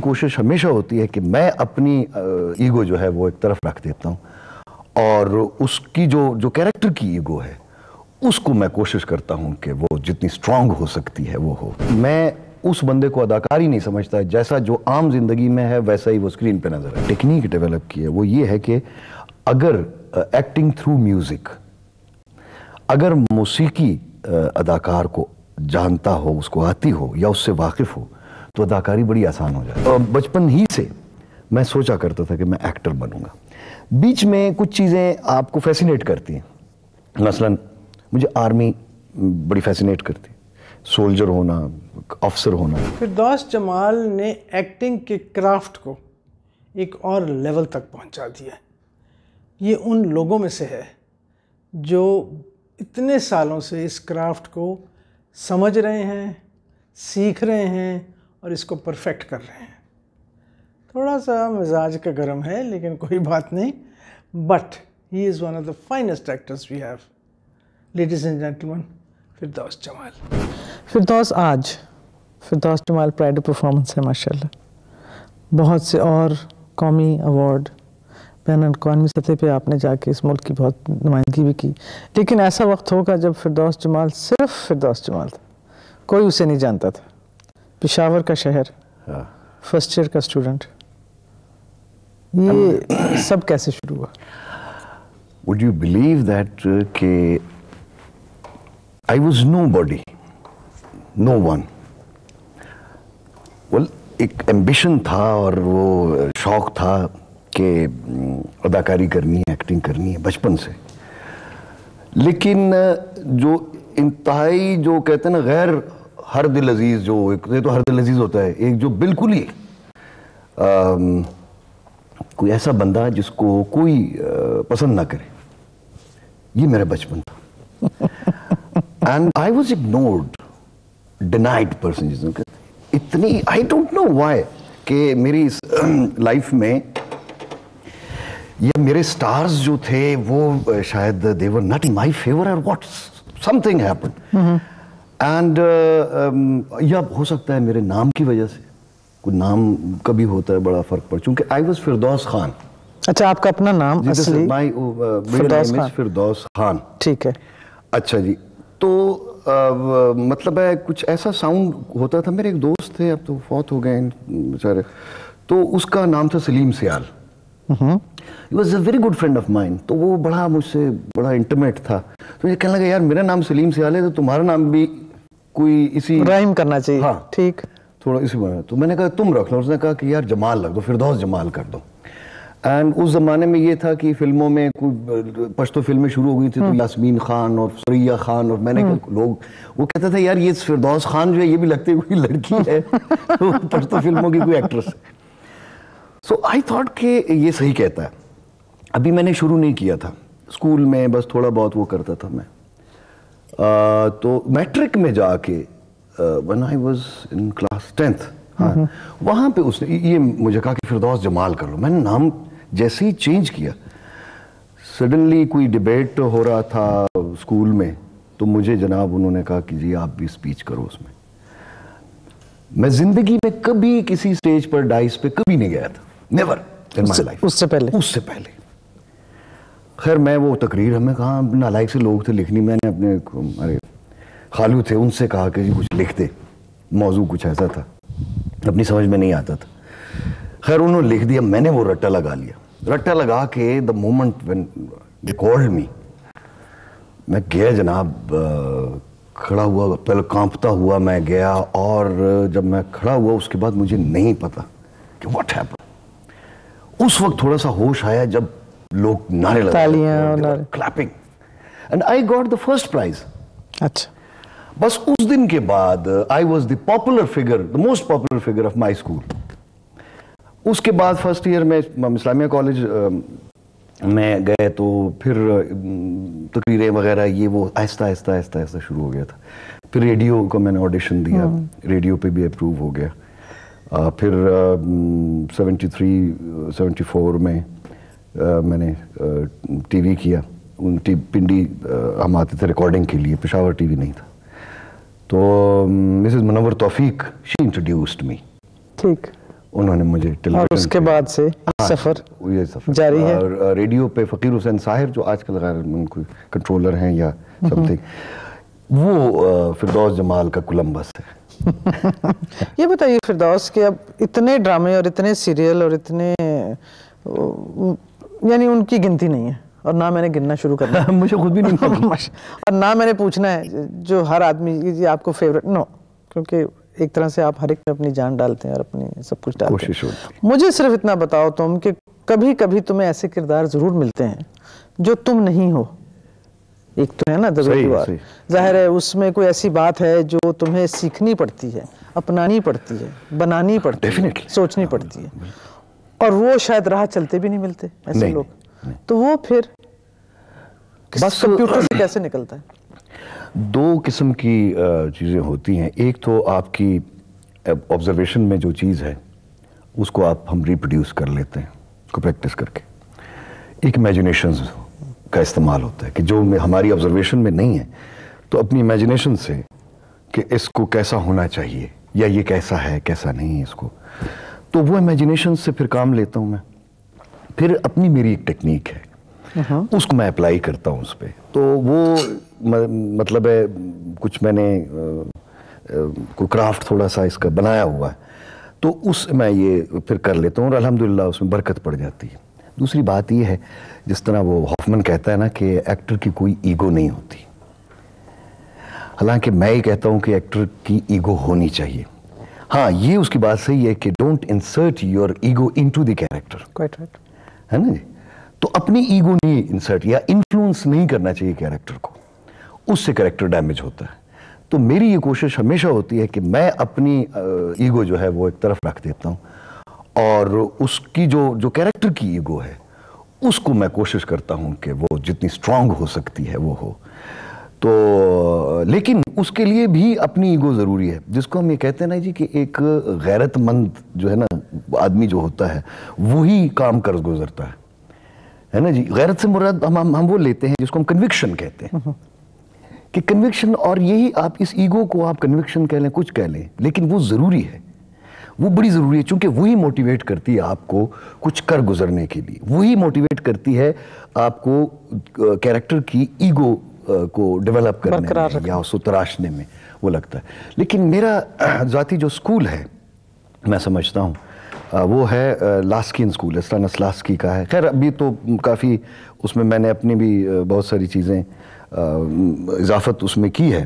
कोशिश हमेशा होती है कि मैं अपनी ईगो जो है वो एक तरफ रख देता हूँ और उसकी जो जो कैरेक्टर की ईगो है उसको मैं कोशिश करता हूँ कि वो जितनी स्ट्रांग हो सकती है वो हो मैं उस बंदे को अदाकार ही नहीं समझता जैसा जो आम जिंदगी में है वैसा ही वो स्क्रीन पे नजर है टेक्निक डेवलप की है वो ये है कि अगर एक्टिंग थ्रू म्यूजिक अगर मौसीकी अदाकार को जानता हो उसको आती हो या उससे वाकिफ हो तो अदाकारी बड़ी आसान हो जाए बचपन ही से मैं सोचा करता था कि मैं एक्टर बनूंगा बीच में कुछ चीज़ें आपको फैसिनेट करती हैं मसलन मुझे आर्मी बड़ी फैसिनेट करती सोल्जर होना अफसर होना फिरदौस जमाल ने एक्टिंग के क्राफ्ट को एक और लेवल तक पहुंचा दिया ये उन लोगों में से है जो इतने सालों से इस क्राफ्ट को समझ रहे हैं सीख रहे हैं और इसको परफेक्ट कर रहे हैं थोड़ा सा मिजाज का गर्म है लेकिन कोई बात नहीं but he is one of the finest actors we have ladies and gentleman Firdaus Jamal Firdaus आज फिरदौस जमाल प्राइड परफॉर्मेंस है माशाल्लाह बहुत से और कौमी अवार्ड बैन अवी सतह पे आपने जाके इस मुल्क की बहुत नुमाइंदगी भी की लेकिन ऐसा वक्त होगा जब फिरदौस जमाल सिर्फ फिरदौस जमाल था कोई उसे नहीं जानता था पिशावर का शहर फर्स्ट हाँ। ईयर का स्टूडेंट ये um, सब कैसे शुरू हुआ वुड यू बिलीव दैट के I was nobody no one Well, एक एम्बिशन था और वो शौक था कि mm, अदाकारी करनी है एक्टिंग करनी है बचपन से लेकिन uh, जो इंतहाई जो कहते हैं ना गैर हर दिल अजीज़ जो एक ये तो हर दिल अजीज़ होता है एक जो बिल्कुल ही कोई ऐसा बंदा जिसको कोई आ, पसंद ना करे ये मेरा बचपन था and I was ignored denied person जिसमें कहते इतनी आई डोंट नो वाई कि मेरी इस लाइफ में या मेरे स्टार्स जो थे वो शायद they were not in my favour or what something happen and uh, um, या हो सकता है मेरे नाम की वजह से कुछ नाम का भी होता है बड़ा फ़र्क पड़ चूंकि आई वॉज फिरदौस खान अच्छा आपका अपना नाम असली माय फिरदौस खान ठीक है अच्छा जी तो आ, uh, मतलब है कुछ ऐसा साउंड होता था मेरे एक दोस्त थे अब तो फौत हो गए बेचारे तो उसका नाम था Salim Sial was a very good friend of mine तो वो बड़ा मुझसे बड़ा इंटरमेट था तो मुझे कहने लगा यार मेरा नाम सलीम सियाल है तो तुम्हारा नाम भी कोई इसी राइम करना चाहिए हाँ ठीक थोड़ा इसी बारे में तो मैंने कहा तुम रख लो उसने कहा कि यार जमाल रख दो फिरदौस जमाल कर दो एंड उस ज़माने में ये था कि फिल्मों में कोई पश्तो फिल्में शुरू हो गई थी तो हम्म। यासमीन खान और सुरैया खान और मैंने हम्म। लोग वो कहते थे यार ये फिरदौस खान जो है ये भी लगती है कोई लड़की है तो पश्तो फिल्मों की कोई एक्ट्रेस है सो आई थॉट के ये सही कहता है अभी मैंने शुरू नहीं किया था स्कूल में बस थोड़ा बहुत वो करता था मैं तो मैट्रिक में जाके when I was in class tenth वहां वहाँ पे उसने ये मुझे कहा कि फिरदौस जमाल कर लो मैंने नाम जैसे ही चेंज किया सडनली कोई डिबेट हो रहा था स्कूल में तो मुझे जनाब उन्होंने कहा कि जी आप भी स्पीच करो उसमें मैं जिंदगी में कभी किसी स्टेज पर डाइस पे कभी नहीं गया था नेवर इन माय लाइफ उससे पहले उससे पहले खैर मैं वो तकरीर हमें कहा नालायक से लोग थे लिखनी मैंने अपने अरे खालू थे उनसे कहा कि जी कुछ लिख दे मौजू कुछ ऐसा था अपनी समझ में नहीं आता था खैर उन्होंने लिख दिया मैंने वो रट्टा लगा लिया रट्टा लगा के the moment when record called me मैं गया जनाब खड़ा हुआ पहले कांपता हुआ मैं गया और जब मैं खड़ा हुआ उसके बाद मुझे नहीं पता कि वट हैपन उस वक्त थोड़ा सा होश आया जब लोग नारे लगा clapping and I got the first prize अच्छा बस उस दिन के बाद I was the popular figure the most popular figure of my school उसके बाद फर्स्ट ईयर में इस्लामिया कॉलेज में गए तो फिर तकरीरें वगैरह ये वो आहिस्ता आहिस्ता आहिस्ता आहिस्ता शुरू हो गया था फिर रेडियो को मैंने ऑडिशन दिया रेडियो हम्म। पे भी अप्रूव हो गया आ, फिर सेवेंटी थ्री सेवेंटी फोर में मैंने टीवी किया उन टी पिंडी हम आते थे रिकॉर्डिंग के लिए पेशावर टीवी नहीं था तो Mrs Manowar Taufiq she introduced me ठीक उन्होंने मुझे और उसके बाद से हाँ, सफर ये सफर जारी है और रेडियो पे फकीर हुसैन साहिर जो आजकल गैर कंट्रोलर हैं या समथिंग वो फिरदौस जमाल का कोलंबस है ये बताइए फिरदौस के अब इतने ड्रामे और इतने सीरियल और इतने यानी उनकी गिनती नहीं है और ना मैंने गिनना शुरू करना है मुझे खुद भी नहीं और ना मैंने पूछना है जो हर आदमी आपको फेवरेट नो क्योंकि एक तरह से आप हर एक में अपनी जान डालते हैं और अपनी सब कुछ डालते हैं मुझे सिर्फ इतना बताओ तुम कि कभी कभी तुम्हें ऐसे किरदार ज़रूर मिलते हैं जो तुम नहीं हो एक तो है ना दरअसल जाहिर है उसमें कोई ऐसी बात है जो तुम्हें सीखनी पड़ती है अपनानी पड़ती है बनानी पड़ती है सोचनी पड़ती है हाँ, और वो शायद राह चलते भी नहीं मिलते ऐसे नहीं, लोग नहीं, तो वो फिर बस कंप्यूटर से कैसे निकलता है दो किस्म की चीज़ें होती हैं एक तो आपकी ऑब्जर्वेशन में जो चीज़ है उसको आप हम रिप्रोड्यूस कर लेते हैं को प्रैक्टिस करके एक इमेजिनेशन का इस्तेमाल होता है कि जो हमारी ऑब्जर्वेशन में नहीं है तो अपनी इमेजिनेशन से कि इसको कैसा होना चाहिए या ये कैसा है कैसा नहीं है इसको तो वो इमेजिनेशन से फिर काम लेता हूँ मैं फिर अपनी मेरी एक टेक्निक है uh-huh. उसको मैं अप्लाई करता हूँ उस पर तो वो म, मतलब है कुछ मैंने को क्राफ्ट थोड़ा सा इसका बनाया हुआ है तो उस मैं ये फिर कर लेता हूँ और अलहमदिल्ला उसमें बरकत पड़ जाती है दूसरी बात यह है जिस तरह वो हॉफमन कहता है ना कि एक्टर की कोई ईगो नहीं होती हालांकि मैं ये कहता हूँ कि एक्टर की ईगो होनी चाहिए हाँ ये उसकी बात सही है कि don't insert your ego in the character है ना जी तो अपनी ईगो नहीं इंसर्ट या इन्फ्लुएंस नहीं करना चाहिए कैरेक्टर को उससे कैरेक्टर डैमेज होता है तो मेरी ये कोशिश हमेशा होती है कि मैं अपनी ईगो जो है वो एक तरफ रख देता हूँ और उसकी जो जो कैरेक्टर की ईगो है उसको मैं कोशिश करता हूँ कि वो जितनी स्ट्रांग हो सकती है वो हो तो लेकिन उसके लिए भी अपनी ईगो ज़रूरी है जिसको हम ये कहते हैं ना जी कि एक गैरतमंद जो है ना आदमी जो होता है वही काम कर गुजरता है है ना जी गैरत से मुराद हम हम, हम वो लेते हैं जिसको हम कन्विक्शन कहते हैं हम्म। कि कन्विक्शन और यही आप इस ईगो को आप कन्विक्शन कह लें कुछ कह लें लेकिन वो ज़रूरी है वो बड़ी ज़रूरी है चूँकि वही मोटिवेट करती है आपको कुछ कर गुजरने के लिए वही मोटिवेट करती है आपको कैरेक्टर की ईगो को डेवलप करने में या उसको तराशने में वो लगता है लेकिन मेरा ज़ाती जो स्कूल है मैं समझता हूँ वो है लास्किन स्कूल एस्टानस लास्की का है खैर अभी तो काफ़ी उसमें मैंने अपनी भी बहुत सारी चीज़ें इजाफत उसमें की है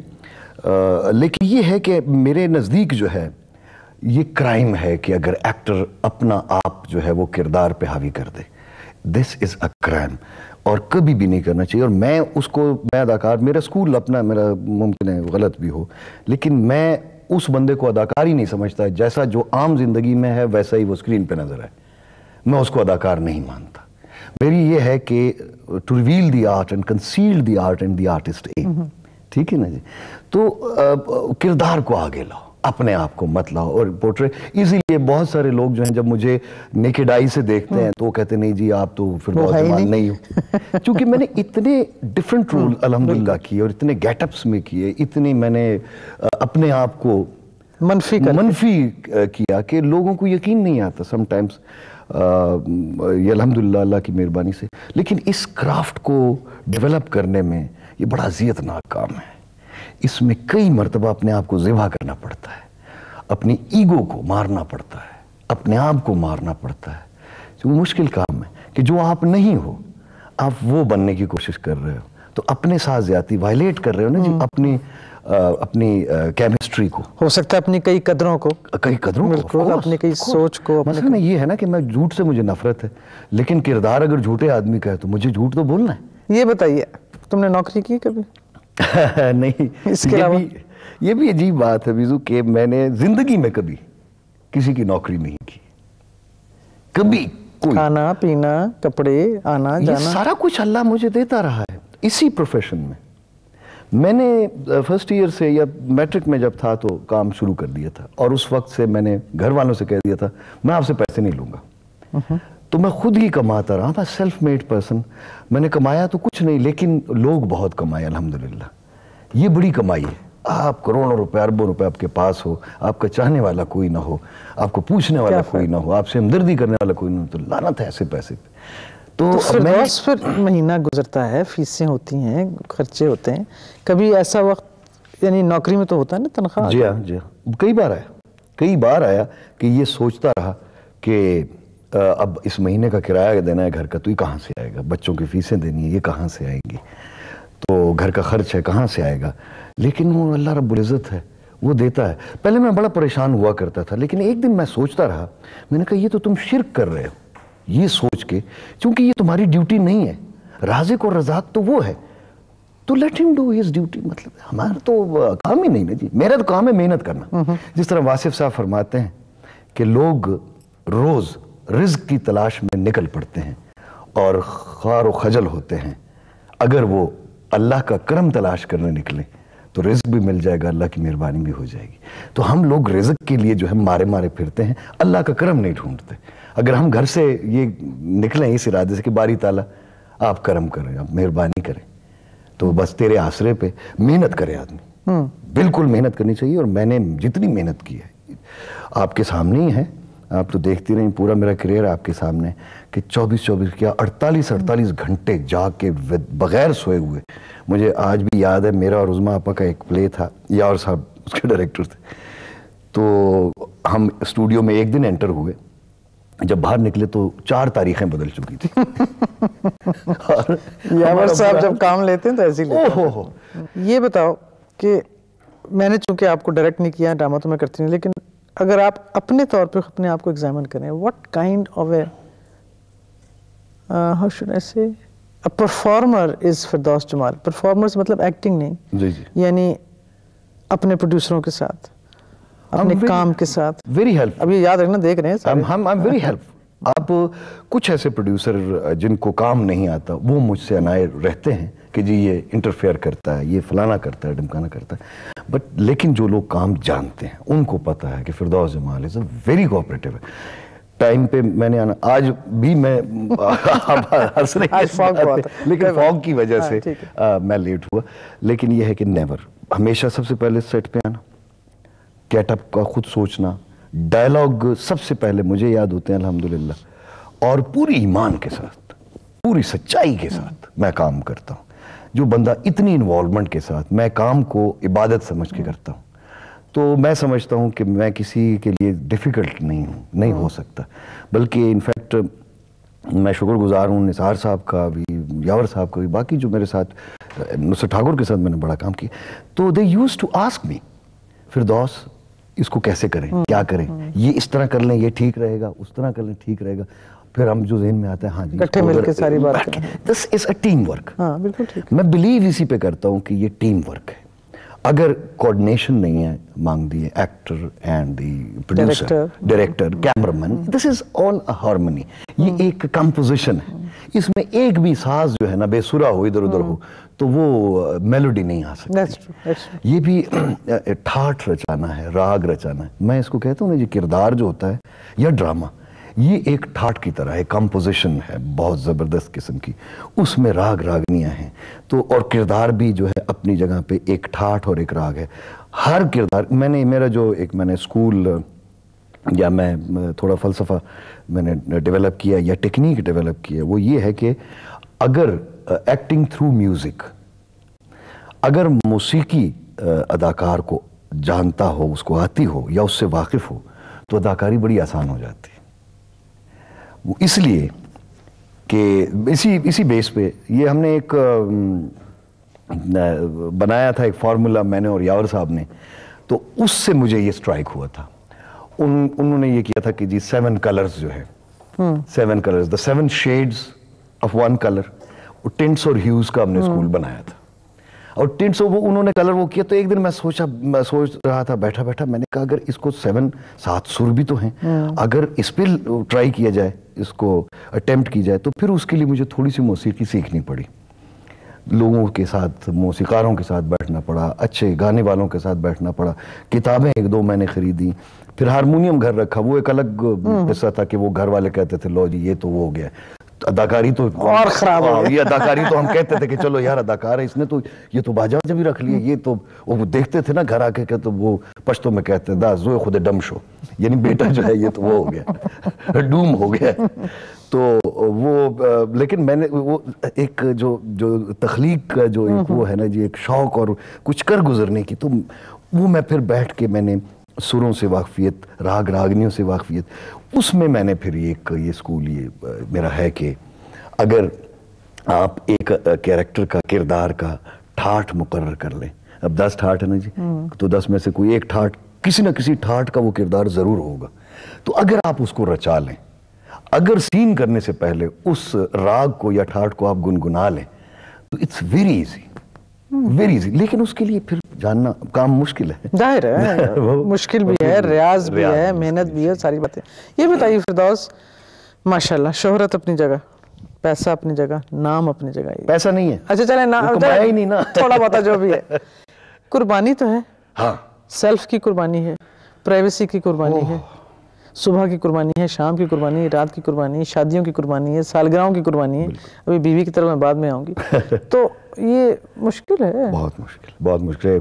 लेकिन ये है कि मेरे नज़दीक जो है ये क्राइम है कि अगर एक्टर अपना आप जो है वो किरदार पे हावी कर दे दिस इज़ अ क्राइम और कभी भी नहीं करना चाहिए और मैं उसको मैं अदाकार मेरा स्कूल अपना मेरा मुमकिन है गलत भी हो लेकिन मैं उस बंदे को अदाकार ही नहीं समझता जैसा जो आम जिंदगी में है वैसा ही वो स्क्रीन पे नज़र आए मैं उसको अदाकार नहीं मानता मेरी ये है कि to reveal the art and concealed the art and the artist a ठीक है ना जी तो किरदार को आगे लाओ अपने आप को मत लाओ और पोर्ट्रे इसीलिए बहुत सारे लोग जो हैं जब मुझे नेकेडाई से देखते हैं तो कहते नहीं जी आप तो फिर बहुत नहीं, नहीं हो क्योंकि मैंने इतने डिफरेंट रोल अलहमदिल्ला किए और इतने गेटअप्स में किए इतनी मैंने अपने आप को मनफी मनफी किया कि लोगों को यकीन नहीं आता समटाइम्स ये अलहमदिल्ला अल्लाह की मेहरबानी से लेकिन इस क्राफ्ट को डेवलप करने में ये बड़ा अजियतनाक काम है इसमें कई मरतबा अपने आप को जिबा करना पड़ता है अपनी ईगो को मारना पड़ता है अपने आप को मारना पड़ता है जो तो मुश्किल काम है कि जो आप नहीं हो आप वो बनने की कोशिश कर रहे हो तो अपने साथ ज्यादा वायलेट कर रहे हो ना जी हम्म। अपनी आ, अपनी केमिस्ट्री को हो सकता है अपनी कई कदरों को कई कदरों को अपनी कई सोच को मतलब ना ये है ना कि मैं झूठ से मुझे नफरत है लेकिन किरदार अगर झूठे आदमी का है तो मुझे झूठ तो बोलना है ये बताइए तुमने नौकरी की कभी नहीं इसके अलावा ये भी अजीब बात है विजू के मैंने जिंदगी में कभी किसी की नौकरी नहीं की कभी हाँ। कोई खाना पीना कपड़े आना जाना सारा कुछ अल्लाह मुझे देता रहा है इसी प्रोफेशन में मैंने फर्स्ट ईयर से या मैट्रिक में जब था तो काम शुरू कर दिया था और उस वक्त से मैंने घर वालों से कह दिया था मैं आपसे पैसे नहीं लूंगा हम्म। तो मैं खुद ही कमाता रहा था सेल्फ मेड पर्सन मैंने कमाया तो कुछ नहीं लेकिन लोग बहुत कमाए अल्हम्दुलिल्लाह ये बड़ी कमाई है आप करोड़ों रुपए अरबों रुपए आपके पास हो आपका चाहने वाला कोई ना हो आपको पूछने वाला कोई ना हो आपसे हमदर्दी करने वाला कोई ना हो तो लाना था ऐसे पैसे पे तो, तो मैं फिर महीना गुजरता है फीसें होती हैं खर्चे होते हैं कभी ऐसा वक्त यानी नौकरी में तो होता है ना तनख्वाह जी हाँ जी हाँ कई बार आया कई बार आया कि ये सोचता रहा कि अब इस महीने का किराया देना है घर का तो ये कहाँ से आएगा बच्चों की फीसें देनी है ये कहाँ से आएंगी तो घर का खर्च है कहाँ से आएगा लेकिन वो अल्लाह रब्ज़त है वो देता है पहले मैं बड़ा परेशान हुआ करता था लेकिन एक दिन मैं सोचता रहा मैंने कहा ये तो तुम शिरक कर रहे हो ये सोच के क्योंकि ये तुम्हारी ड्यूटी नहीं है राजिक और रजाक तो वो है तो let him do his duty मतलब हमारा तो काम ही नहीं ना जी मेरा तो काम है मेहनत करना हम्म, हम्म। जिस तरह वासिफ साहब फरमाते हैं कि लोग रोज़ रिज्क की तलाश में निकल पड़ते हैं और खार खजल होते हैं अगर वो अल्लाह का करम तलाश करने निकले तो रिज्क भी मिल जाएगा अल्लाह की मेहरबानी भी हो जाएगी तो हम लोग रिज्क के लिए जो है मारे मारे फिरते हैं अल्लाह का करम नहीं ढूंढते अगर हम घर से ये निकलें इस इरादे से कि बारी ताला आप करम करें आप मेहरबानी करें तो बस तेरे आसरे पे मेहनत करें आदमी हम्म। बिल्कुल मेहनत करनी चाहिए और मैंने जितनी मेहनत की है आपके सामने ही है आप तो देखती रहीं पूरा मेरा करियर आपके सामने कि 24 24 क्या 48 48 घंटे जाग के बगैर सोए हुए मुझे आज भी याद है मेरा और उजमा आपा का एक प्ले था यार साहब उसके डायरेक्टर थे तो हम स्टूडियो में एक दिन एंटर हुए जब बाहर निकले तो चार तारीखें बदल चुकी थी और यावर साहब जब काम लेते हैं तो ऐसी लेते हो हो ये बताओ कि मैंने चूंकि आपको डायरेक्ट नहीं किया ड्रामा तो मैं करती नहीं लेकिन अगर आप अपने तौर पे अपने आप को एग्जामिन करें what kind of a how should I say a performer is Firdaus Jamal performers मतलब एक्टिंग नहीं जी जी यानी अपने प्रोड्यूसरों के साथ अपने very, काम के साथ वेरी हेल्प अभी याद रखना देख रहे हैं हम आई एम वेरी हेल्प आप कुछ ऐसे प्रोड्यूसर जिनको काम नहीं आता वो मुझसे अनाय रहते हैं कि जी ये इंटरफेयर करता है ये फलाना करता है ढमकाना करता है बट लेकिन जो लोग काम जानते हैं उनको पता है कि Firdaus Jamal is a very cooperative है टाइम पे मैंने आना आज भी मैं हंस रही लेकिन फॉग की वजह हाँ, से आ, मैं लेट हुआ लेकिन यह है कि नेवर हमेशा सबसे पहले सेट पे आना गेटअप का खुद सोचना डायलॉग सबसे पहले मुझे याद होते हैं अल्हम्दुलिल्लाह और पूरी ईमान के साथ पूरी सच्चाई के साथ मैं काम करता हूँ जो बंदा इतनी इन्वॉल्वमेंट के साथ मैं काम को इबादत समझ के करता हूँ तो मैं समझता हूँ कि मैं किसी के लिए डिफ़िकल्ट नहीं हूँ नहीं हो हाँ। सकता बल्कि इनफैक्ट मैं शुक्रगुजार हूँ निसार साहब का भी यावर साहब का भी बाकी जो मेरे साथ नुसर ठाकुर के साथ मैंने बड़ा काम किया तो they use to ask me फिर दोस्त इसको कैसे करें हाँ, क्या करें हाँ। ये इस तरह कर लें ये ठीक रहेगा उस तरह कर लें ठीक रहेगा फिर हम जो जहन में आते हैं हाँ जी इकट्ठे मिलकर सारी बात this is a team work हाँ बिल्कुल ठीक मैं बिलीव इसी पे करता हूँ कि ये टीम वर्क है अगर कोऑर्डिनेशन नहीं है मांग दिए actor and the producer director cameraman this is all a harmony ये हाँ। एक कंपोजिशन है हाँ। इसमें एक भी साज जो है ना बेसुरा हो इधर उधर हो हाँ। तो वो मेलोडी नहीं आ सकती that's true, that's true. ये भी ठाठ रचाना है राग रचाना है मैं इसको कहता हूँ ना ये किरदार जो होता है या ड्रामा ये एक ठाट की तरह है कंपोजिशन है बहुत ज़बरदस्त किस्म की उसमें राग रागनियाँ हैं तो और किरदार भी जो है अपनी जगह पे एक ठाट और एक राग है हर किरदार मैंने मेरा जो एक मैंने स्कूल या मैं थोड़ा फ़लसफ़ा मैंने डेवलप किया या टेक्निक डेवलप किया वो ये है कि अगर एक्टिंग थ्रू म्यूज़िक अगर मौसीकी uh, अदाकार को जानता हो उसको आती हो या उससे वाकिफ़ हो तो अदाकारी बड़ी आसान हो जाती है वो इसलिए कि इसी इसी बेस पे ये हमने एक बनाया था एक फार्मूला मैंने और यावर साहब ने तो उससे मुझे ये स्ट्राइक हुआ था उन उन्होंने ये किया था कि जी सेवन कलर्स जो है seven colours the seven shades of one colour और टिंट्स और ह्यूज का हमने स्कूल हम्म। बनाया था और टिंट्स वो उन्होंने कलर वो किया तो एक दिन मैं सोचा मैं सोच रहा था बैठा बैठा मैंने कहा अगर इसको सेवन सात सुर भी तो हैं हम्म। अगर इस पर ट्राई किया जाए इसको अटैम्प्ट की जाए तो फिर उसके लिए मुझे थोड़ी सी मौसीकी सीखनी पड़ी लोगों के साथ मौसीकारों के साथ बैठना पड़ा अच्छे गाने वालों के साथ बैठना पड़ा किताबें एक दो मैंने खरीदी फिर हारमोनियम घर रखा वो एक अलग हम्म। हिस्सा था कि वो घर वाले कहते थे लो जी ये तो वो हो गया अदाकारी तो और खराब हो हाँ, ये अदाकारी तो हम कहते थे कि चलो यार अदाकार है इसने तो ये तो बाजा जब भी रख लिया ये तो वो देखते थे ना घर आके तो वो पश्तो में कहते दा खुद डम शो यानी बेटा जो है ये तो वो हो गया डूम हो गया तो वो लेकिन मैंने वो एक जो जो तख्लीक का जो एक वो है ना जी एक शौक और कुछ कर गुजरने की तो वो मैं फिर बैठ के मैंने सुरों से वाकफियत राग रागनियों से वाकफियत उसमें मैंने फिर एक ये स्कूल ये मेरा है कि अगर आप एक कैरेक्टर का किरदार का ठाठ मुकर कर लें अब दस ठाठ है ना जी हम्म। तो दस में से कोई एक ठाठ किसी ना किसी ठाठ का वो किरदार ज़रूर होगा तो अगर आप उसको रचा लें अगर सीन करने से पहले उस राग को या ठाठ को आप गुनगुना लें तो it's very easy very easy लेकिन उसके लिए फिर जानना काम मुश्किल है जाहिर है वो मुश्किल भी है रियाज भी है मेहनत भी है सारी बातें ये बताइए फिरदौस माशाल्लाह शोहरत अपनी जगह पैसा अपनी जगह नाम अपनी जगह पैसा नहीं है अच्छा चले ना कमाया ही नहीं ना थोड़ा बहुत जो भी है कुर्बानी तो है हाँ सेल्फ की कुर्बानी है प्राइवेसी की कुर्बानी है सुबह की कुर्बानी है शाम की कुर्बानी है रात की कुर्बानी है शादियों की कुर्बानी है सालगिरहों की कुर्बानी है अभी बीवी की तरफ मैं बाद में आऊंगी तो ये मुश्किल है बहुत मुश्किल बहुत मुश्किल है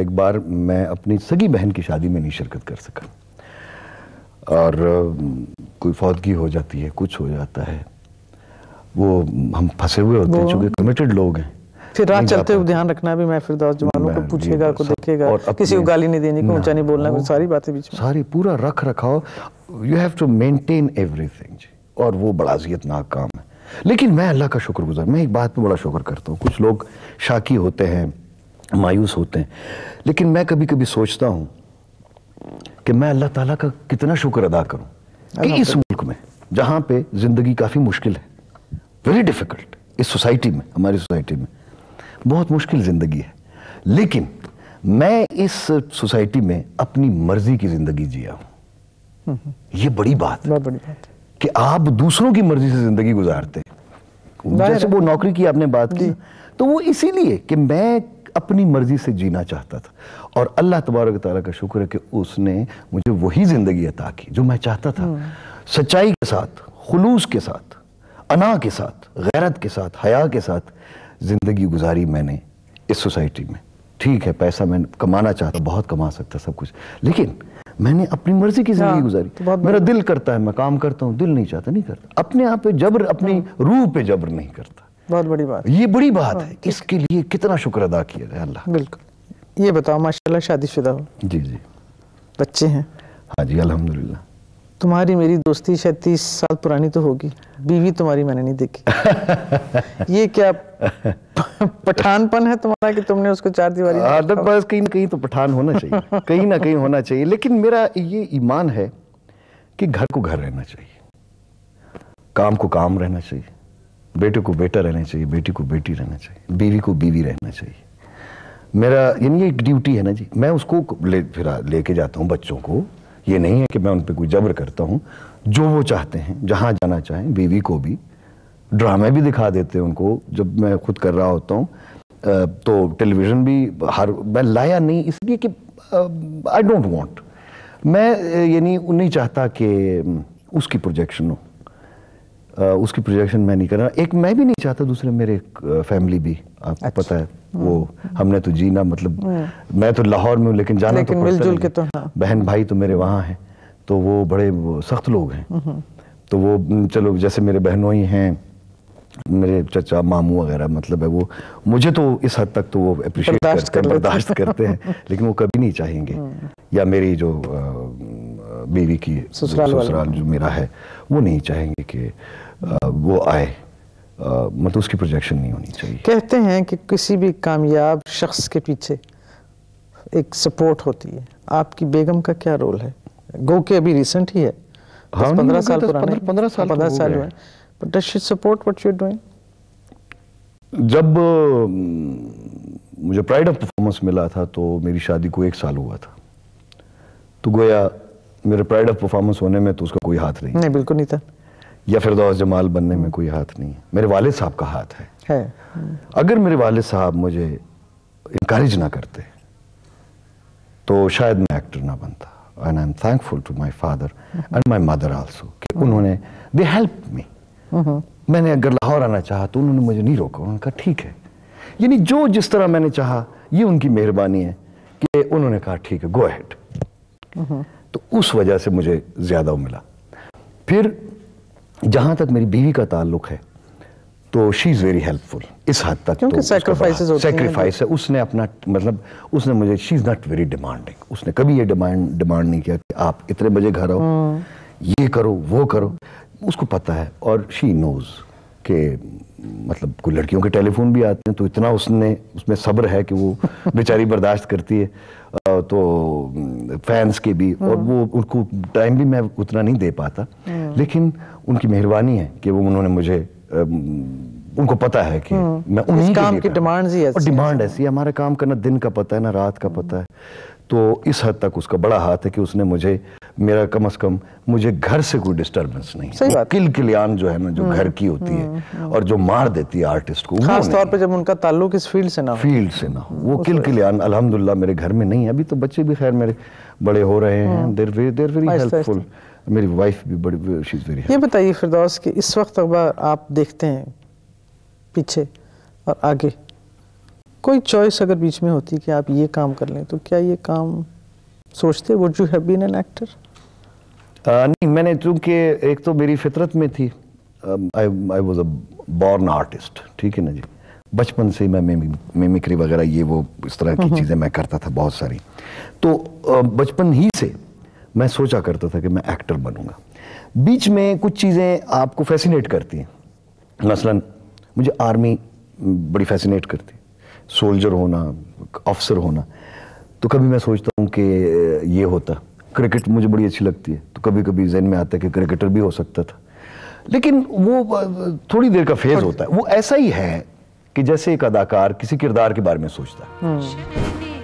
एक बार मैं अपनी सगी बहन की शादी में नहीं शिरकत कर सका और कोई फौदगी हो जाती है कुछ हो जाता है वो हम फंसे हुए होते हैं चूंकि कमिटेड लोग हैं फिर रात चलते हुए ध्यान रखना भी मैं दस जवानों को पूछेगा को देखेगा और किसी को गाली नहीं देनी को ऊंचा नहीं बोलना सारी बातें बीच में सारी पूरा रख रखाव you have to maintain everything और वो बड़ा अजियतनाक काम है लेकिन मैं अल्लाह का शुक्रगुजार मैं एक बात पर बड़ा शुक्र करता हूँ कुछ लोग शाकी होते हैं मायूस होते हैं लेकिन मैं कभी कभी सोचता हूँ कि मैं अल्लाह ताला का कितना शुक्र अदा करूँ कि इस मुल्क में जहाँ पे ज़िंदगी काफ़ी मुश्किल है वेरी डिफ़िकल्ट इस सोसाइटी में हमारी सोसाइटी में बहुत मुश्किल ज़िंदगी है लेकिन मैं इस सोसाइटी में अपनी मर्जी की ज़िंदगी जिया हूँ हम्म, हम्म। ये बड़ी बात है बड़ी बात है कि आप दूसरों की मर्जी से ज़िंदगी गुजारते जैसे वो नौकरी की आपने बात की तो वो इसीलिए कि मैं अपनी मर्जी से जीना चाहता था और अल्लाह तबारक तारा का शुक्र है कि उसने मुझे वही ज़िंदगी अता की जो मैं चाहता था हम्म। सच्चाई के साथ खलूस के साथ अना के साथ गैरत के साथ हया के साथ ज़िंदगी गुजारी मैंने इस सोसाइटी में ठीक है पैसा मैं कमाना चाहता बहुत कमा सकता सब कुछ लेकिन मैंने अपनी मर्जी की जिंदगी हाँ, गुजारी तो मेरा दिल करता है मैं काम करता हूँ दिल नहीं चाहता नहीं करता अपने आप पे जबर अपनी हाँ। रूह पे जबर नहीं करता बहुत बड़ी बात ये बड़ी बात हाँ। है इसके लिए कितना शुक्र अदा किया जाए अल्लाह बिल्कुल ये बताओ माशाल्लाह शादीशुदा हो जी जी बच्चे हैं हाँ जी अल्हम्दुलिल्लाह तुम्हारी मेरी दोस्ती शायद तीस साल पुरानी तो होगी बीवी तुम्हारी मैंने नहीं देखी ये क्या पठानपन है तुम्हारा कि तुमने उसको चार दीवारी आदत हाँ, बस कहीं कहीं तो पठान होना चाहिए कहीं ना कहीं होना चाहिए लेकिन मेरा ये ईमान है कि घर को घर रहना चाहिए काम को काम रहना चाहिए बेटे को बेटा रहना चाहिए बेटी को बेटी रहना चाहिए बीवी को बीवी रहना चाहिए मेरा यानी ये एक ड्यूटी है ना जी मैं उसको ले फिरा लेके जाता हूँ बच्चों को ये नहीं है कि मैं उन पर कोई जबर करता हूँ जो वो चाहते हैं जहाँ जाना चाहें बीवी को भी ड्रामे भी दिखा देते हैं उनको जब मैं खुद कर रहा होता हूँ तो टेलीविज़न भी हर मैं लाया नहीं इसलिए कि आई डोंट वांट मैं यानी नहीं चाहता कि उसकी प्रोजेक्शन हो उसकी प्रोजेक्शन मैं नहीं कर रहा एक मैं भी नहीं चाहता दूसरे मेरे फैमिली भी आपको अच्छा। पता है हम्म। वो हमने तो जीना मतलब हम्म। मैं तो लाहौर में हूँ लेकिन जाना तो लेकिन तो के तो हाँ। बहन भाई तो मेरे वहाँ हैं तो वो बड़े सख्त लोग हैं हम्म, तो वो चलो जैसे मेरे ही हैं मेरे चचा मामू वगैरह मतलब है वो मुझे तो इस हद तक तो वो अप्रिशिएट करते, कर बर्दाश्त करते हैं लेकिन वो कभी नहीं चाहेंगे या मेरी जो बीवी की ससुराल जो मेरा है वो नहीं चाहेंगे कि वो आए मतलब उसकी प्रोजेक्शन नहीं होनी चाहिए कहते हैं कि किसी भी कामयाब शख्स के पीछे एक सपोर्ट होती है आपकी बेगम का क्या रोल है गो के अभी रिसेंट ही है हाँ, पंद्रह साल पंद्रह तो साल पंद्रह साल हुए but does she support what you doing जब मुझे प्राइड ऑफ परफॉर्मेंस मिला था तो मेरी शादी को एक साल हुआ था तो गोया मेरे प्राइड ऑफ परफॉर्मेंस होने में तो उसका कोई हाथ नहीं नहीं बिल्कुल नहीं था या फिर जमाल बनने में कोई हाथ नहीं है मेरे वाले साहब का हाथ है, है। अगर मेरे वाले साहब मुझे इनक्रेज ना करते तो शायद मैं एक्टर ना बनता and I am thankful to my father and my mother also कि उन्होंने दे हेल्प मी मैंने अगर लाहौर आना चाहा तो उन्होंने मुझे नहीं रोका उन्होंने कहा ठीक है यानी जो जिस तरह मैंने चाहा ये उनकी मेहरबानी है कि उन्होंने कहा ठीक है गो हेट हम्म। तो उस वजह से मुझे ज़्यादा मिला फिर जहां तक मेरी बीवी का ताल्लुक है तो शी इज़ वेरी हेल्पफुल इस हद तक क्योंकि सेक्रीफाइसेस होते सेक्रीफाइस है उसने अपना मतलब उसने मुझे she is not very demanding उसने कभी ये डिमांड डिमांड नहीं किया कि आप इतने बजे घर आओ हम्म। ये करो वो करो उसको पता है और शी नोज़ कि मतलब कोई लड़कियों के टेलीफोन भी आते हैं तो इतना उसने उसमें सब्र है कि वो बेचारी बर्दाश्त करती है तो फैंस के भी और वो हम्म। उनको टाइम भी मैं उतना नहीं दे पाता हम्म। लेकिन उनकी मेहरबानी है कि वो उन्होंने मुझे उनको पता है कि हम्म। मैं उन्हीं काम की डिमांड ही और डिमांड ऐसी है हमारा काम करना दिन का पता है ना रात का पता है तो इस हद तक उसका बड़ा हाथ है कि उसने मुझे मेरा कम से कम मुझे घर से कोई डिस्टरबेंस नहीं सही बात किल किलियान जो है ना जो हम्म, घर की होती है हम्म, हम्म। और जो मार देती है आर्टिस्ट को खास तौर पे जब उनका ताल्लुक इस फील्ड से ना फील्ड से ना वो किल किलियान अल्हम्दुलिल्लाह मेरे घर में नहीं है अभी तो बच्चे भी खैर मेरे बड़े हो रहे हैं they're very they're very helpful मेरी वाइफ भी बड़ी शी इज़ वेरी ये बताइए फिरदौस कि इस वक्त अखबार आप देखते हैं पीछे और आगे कोई चॉइस अगर बीच में होती कि आप ये काम कर लें तो क्या ये काम सोचते would you have been an actor नहीं मैंने चूंकि एक तो मेरी फितरत में थी I was a born artist ठीक है ना जी बचपन से मैं मिमिक्री वगैरह ये वो इस तरह की चीज़ें मैं करता था बहुत सारी तो बचपन ही से मैं सोचा करता था कि मैं एक्टर बनूंगा बीच में कुछ चीज़ें आपको फैसिनेट करती हैं मसलन मुझे आर्मी बड़ी फैसिनेट करती सोल्जर होना ऑफिसर होना तो कभी मैं सोचता हूँ कि ये होता क्रिकेट मुझे बड़ी अच्छी लगती है तो कभी कभी जहन में आता है कि क्रिकेटर भी हो सकता था लेकिन वो थोड़ी देर का फेज होता है वो ऐसा ही है कि जैसे एक अदाकार किसी किरदार के बारे में सोचता है हम्म।